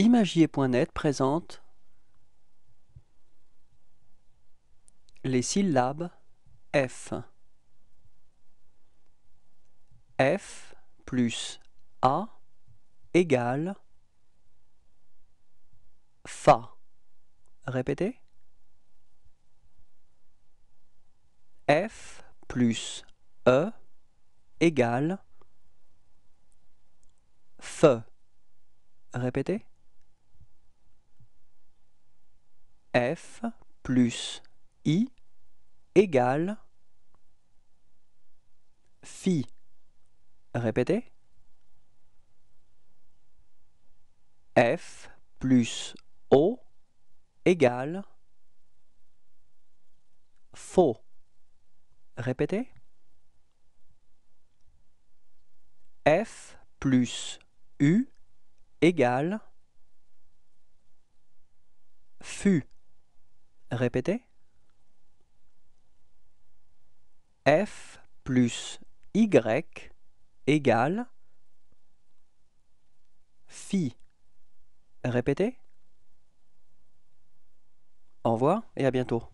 Imagier.net présente les syllabes F. F plus A égale Fa. Répétez. F plus E égale Fe. Répétez. f plus i égale phi. Répétez. f plus o égale faux. Répétez. f plus u égale fût. Répétez. F plus Y égale phi. Répétez. Envoie revoir et à bientôt.